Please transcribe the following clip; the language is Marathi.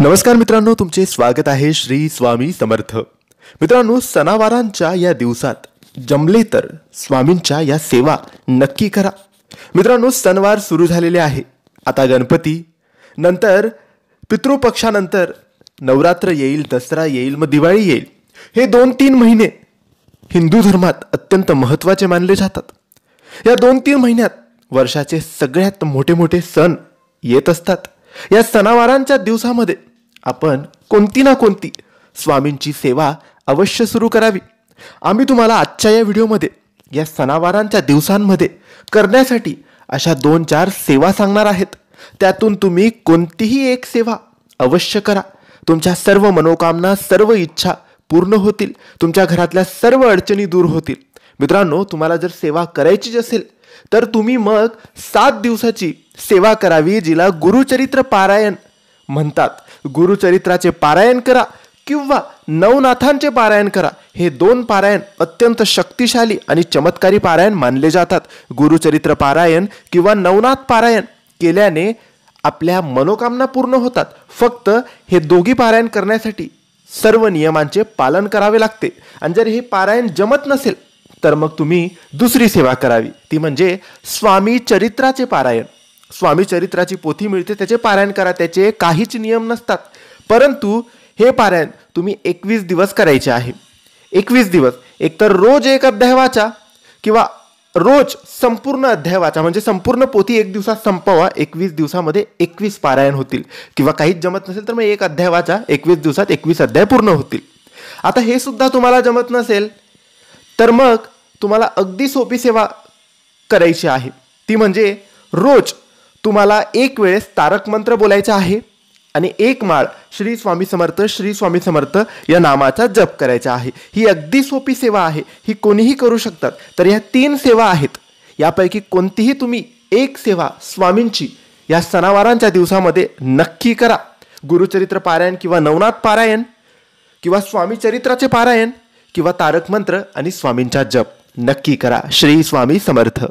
नमस्कार मित्रांनो तुमचे स्वागत आहे श्री स्वामी समर्थ मित्रांनो सणावारांच्या या दिवसात जमले तर स्वामींच्या या सेवा नक्की करा मित्रांनो सणवार सुरू झालेले आहे आता गणपती नंतर पितृपक्षानंतर नवरात्र येईल दसरा येईल मग दिवाळी येईल हे दोन तीन महिने हिंदू धर्मात अत्यंत महत्त्वाचे मानले जातात या दोन तीन महिन्यात वर्षाचे सगळ्यात मोठे मोठे सण येत असतात या सणावारांच्या दिवसामध्ये आपण कोणती ना कोणती स्वामींची सेवा अवश्य सुरू करावी आम्ही तुम्हाला आजच्या या व्हिडिओमध्ये या सणावारांच्या दिवसांमध्ये करण्यासाठी अशा दोन चार सेवा सांगणार आहेत त्यातून तुम्ही कोणतीही एक सेवा अवश्य करा तुमच्या सर्व मनोकामना सर्व इच्छा पूर्ण होतील तुमच्या घरातल्या सर्व अडचणी दूर होतील मित्रांनो तुम्हाला जर सेवा करायचीच असेल तर तुम्ही मग सात दिवसाची सेवा करावी जिला गुरुचरित्र पारायण म्हणतात गुरुचरित्राचे पारायण करा किंवा नवनाथांचे पारायण करा हे दोन पारायण अत्यंत शक्तिशाली आणि चमत्कारी पारायण मानले जातात गुरुचरित्र पारायण किंवा नवनाथ पारायण केल्याने आपल्या मनोकामना पूर्ण होतात फक्त हे दोघी पारायण करण्यासाठी सर्व नियमांचे पालन करावे लागते आणि जर हे पारायण जमत नसेल तर मग तुम्ही दुसरी सेवा करावी ती म्हणजे स्वामी चरित्राचे पारायण स्वामी चरित्राची पोथी मिळते त्याचे पारायण करा त्याचे काहीच नियम नसतात परंतु हे पारायण तुम्ही एकवीस दिवस करायचे आहे एकवीस दिवस एकतर रोज एक अध्याय वाचा किंवा रोज संपूर्ण अध्याय वाचा म्हणजे संपूर्ण पोथी एक दिवसात संपवा एकवीस दिवसामध्ये एकवीस पारायण होतील किंवा काहीच जमत नसेल तर मग एक अध्याय वाचा एकवीस दिवसात एकवीस अध्याय पूर्ण होतील आता हे सुद्धा तुम्हाला जमत नसेल तर मग तुम्हाला अगदी सोपी सेवा करायची आहे ती म्हणजे रोज तुम्हाला एक वेळेस तारक मंत्र बोलायचा आहे आणि एक माळ श्री स्वामी समर्थ श्री स्वामी समर्थ या नामाचा जप करायचा आहे ही अगदी सोपी सेवा आहे ही कोणीही करू शकतात तर ह्या तीन सेवा आहेत यापैकी कोणतीही तुम्ही एक सेवा स्वामींची या सणावारांच्या दिवसामध्ये नक्की करा गुरुचरित्र पारायण किंवा नवनाथ पारायण किंवा स्वामी चरित्राचे पारायण किंवा तारक मंत्र आणि स्वामींचा जप नक्की करा श्री स्वामी समर्थ